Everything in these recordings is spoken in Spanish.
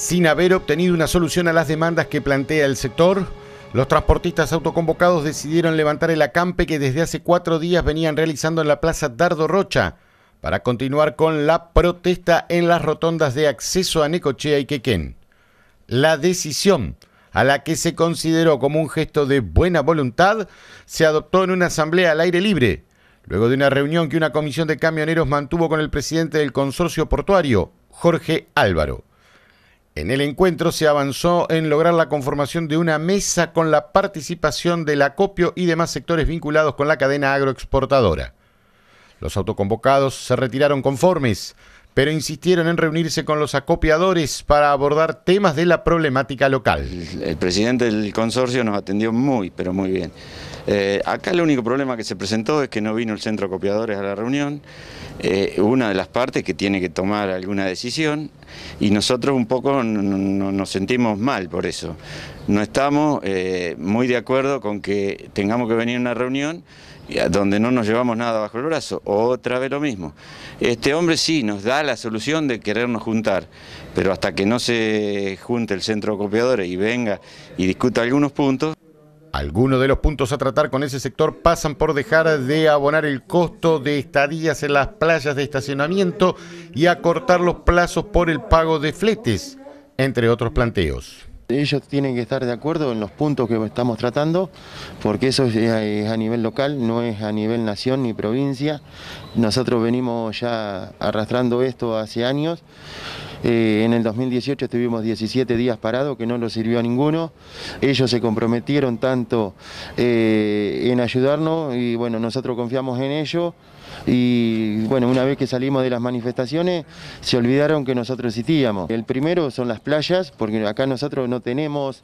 Sin haber obtenido una solución a las demandas que plantea el sector, los transportistas autoconvocados decidieron levantar el acampe que desde hace cuatro días venían realizando en la Plaza Dardo Rocha para continuar con la protesta en las rotondas de acceso a Necochea y Quequén. La decisión a la que se consideró como un gesto de buena voluntad, se adoptó en una asamblea al aire libre, luego de una reunión que una comisión de camioneros mantuvo con el presidente del consorcio portuario, Jorge Álvaro. En el encuentro se avanzó en lograr la conformación de una mesa con la participación del acopio y demás sectores vinculados con la cadena agroexportadora. Los autoconvocados se retiraron conformes pero insistieron en reunirse con los acopiadores para abordar temas de la problemática local. El, presidente del consorcio nos atendió muy, pero muy bien. Eh, acá el único problema que se presentó es que no vino el centro acopiadores a la reunión, eh, una de las partes que tiene que tomar alguna decisión y nosotros un poco nos sentimos mal por eso no estamos eh, muy de acuerdo con que tengamos que venir a una reunión donde no nos llevamos nada bajo el brazo. Otra vez lo mismo. Este hombre sí nos da la solución de querernos juntar, pero hasta que no se junte el centro de copiadores y venga y discuta algunos puntos... Algunos de los puntos a tratar con ese sector pasan por dejar de abonar el costo de estadías en las playas de estacionamiento y acortar los plazos por el pago de fletes, entre otros planteos. Ellos tienen que estar de acuerdo en los puntos que estamos tratando, porque eso eh, es a nivel local, no es a nivel nación ni provincia. Nosotros venimos ya arrastrando esto hace años. Eh, en el 2018 estuvimos 17 días parados, que no nos sirvió a ninguno. Ellos se comprometieron tanto eh, en ayudarnos y bueno, nosotros confiamos en ellos. Y bueno, una vez que salimos de las manifestaciones, se olvidaron que nosotros existíamos. El primero son las playas, porque acá nosotros no tenemos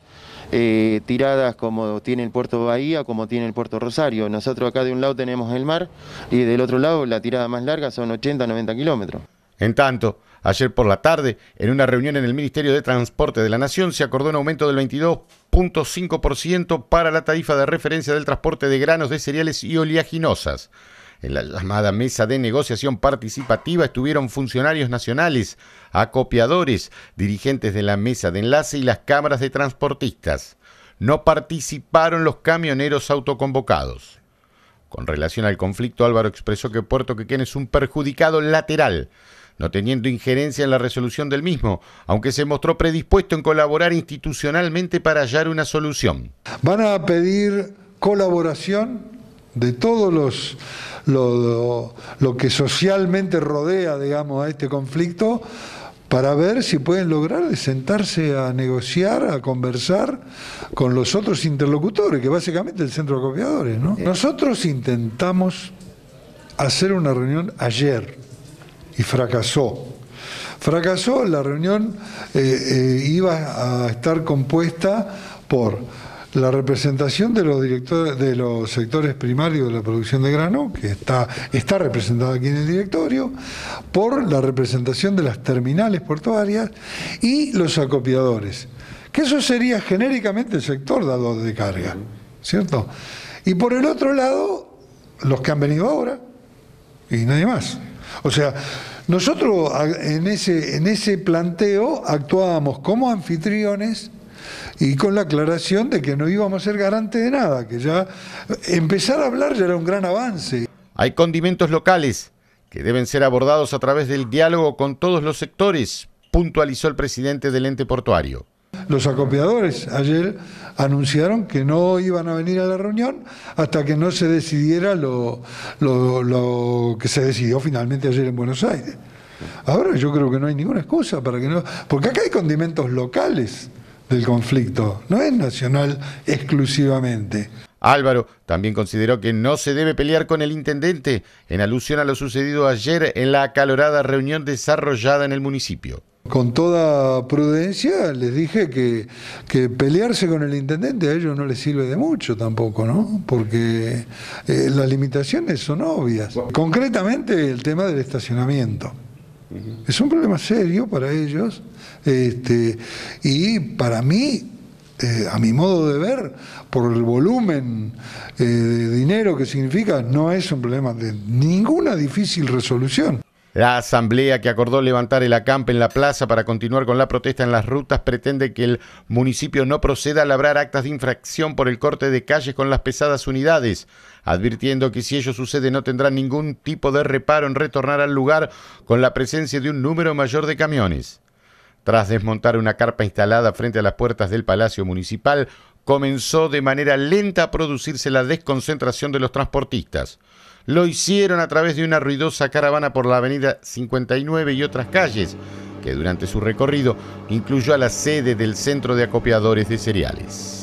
eh, tiradas como tiene el puerto Bahía, como tiene el puerto Rosario. Nosotros acá de un lado tenemos el mar y del otro lado la tirada más larga son 80, 90 kilómetros. En tanto, ayer por la tarde, en una reunión en el Ministerio de Transporte de la Nación, se acordó un aumento del 22.5% para la tarifa de referencia del transporte de granos de cereales y oleaginosas. En la llamada mesa de negociación participativa estuvieron funcionarios nacionales, acopiadores, dirigentes de la mesa de enlace y las cámaras de transportistas. No participaron los camioneros autoconvocados. Con relación al conflicto, Álvaro expresó que Puerto Quequén es un perjudicado lateral no teniendo injerencia en la resolución del mismo, aunque se mostró predispuesto en colaborar institucionalmente para hallar una solución. Van a pedir colaboración de todos los lo, que socialmente rodea, digamos, a este conflicto para ver si pueden lograr sentarse a negociar, a conversar con los otros interlocutores, que básicamente el centro de copiadores. Eh. Nosotros intentamos hacer una reunión ayer y fracasó. Fracasó, la reunión eh, eh, iba a estar compuesta por la representación de los sectores primarios de la producción de grano, que está, está representada aquí en el directorio, por la representación de las terminales portuarias y los acopiadores, que eso sería genéricamente el sector dado de carga, ¿cierto? Y por el otro lado, los que han venido ahora y nadie más. O sea, nosotros en ese, planteo actuábamos como anfitriones y con la aclaración de que no íbamos a ser garantes de nada, que ya empezar a hablar ya era un gran avance. Hay condimentos locales que deben ser abordados a través del diálogo con todos los sectores, puntualizó el presidente del ente portuario. Los acopiadores ayer anunciaron que no iban a venir a la reunión hasta que no se decidiera lo, que se decidió finalmente ayer en Buenos Aires. Ahora yo creo que no hay ninguna excusa para que no... Porque acá hay condimentos locales del conflicto, no es nacional exclusivamente. Álvaro también consideró que no se debe pelear con el intendente en alusión a lo sucedido ayer en la acalorada reunión desarrollada en el municipio. Con toda prudencia les dije que, pelearse con el intendente a ellos no les sirve de mucho tampoco, ¿no? Porque eh, las limitaciones son obvias. Concretamente el tema del estacionamiento. Es un problema serio para ellos este, y para mí eh, a mi modo de ver, por el volumen eh, de dinero que significa, no es un problema de ninguna difícil resolución. La asamblea que acordó levantar el acampe en la plaza para continuar con la protesta en las rutas pretende que el municipio no proceda a labrar actas de infracción por el corte de calles con las pesadas unidades, advirtiendo que si ello sucede no tendrá ningún tipo de reparo en retornar al lugar con la presencia de un número mayor de camiones. Tras desmontar una carpa instalada frente a las puertas del Palacio Municipal, comenzó de manera lenta a producirse la desconcentración de los transportistas lo hicieron a través de una ruidosa caravana por la avenida 59 y otras calles, que durante su recorrido incluyó a la sede del Centro de Acopiadores de Cereales.